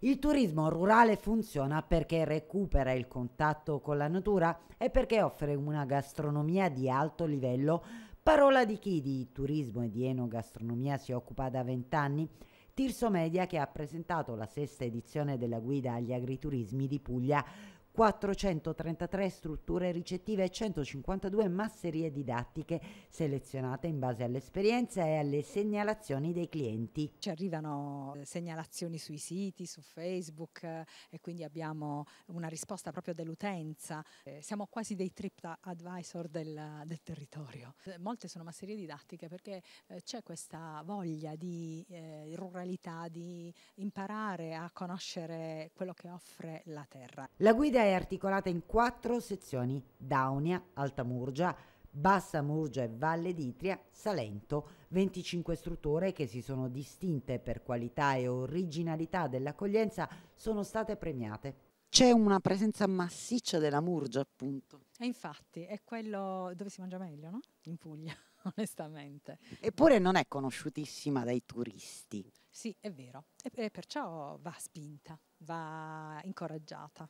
Il turismo rurale funziona perché recupera il contatto con la natura e perché offre una gastronomia di alto livello. Parola di chi di turismo e di enogastronomia si occupa da vent'anni? Tirso Media che ha presentato la sesta edizione della guida agli agriturismi di Puglia 433 strutture ricettive e 152 masserie didattiche selezionate in base all'esperienza e alle segnalazioni dei clienti. Ci arrivano eh, segnalazioni sui siti, su Facebook eh, e quindi abbiamo una risposta proprio dell'utenza. Eh, siamo quasi dei trip advisor del, del territorio. Molte sono masserie didattiche perché c'è questa voglia di eh, ruralità, di imparare a conoscere quello che offre la terra. La guida è è articolata in quattro sezioni: Daunia, Alta Murgia, Bassa Murgia e Valle d'Itria, Salento, 25 strutture che si sono distinte per qualità e originalità dell'accoglienza sono state premiate. C'è una presenza massiccia della Murgia, appunto. E infatti, è quello dove si mangia meglio, no? In Puglia, onestamente. Eppure non è conosciutissima dai turisti. Sì, è vero, e perciò va spinta, va incoraggiata.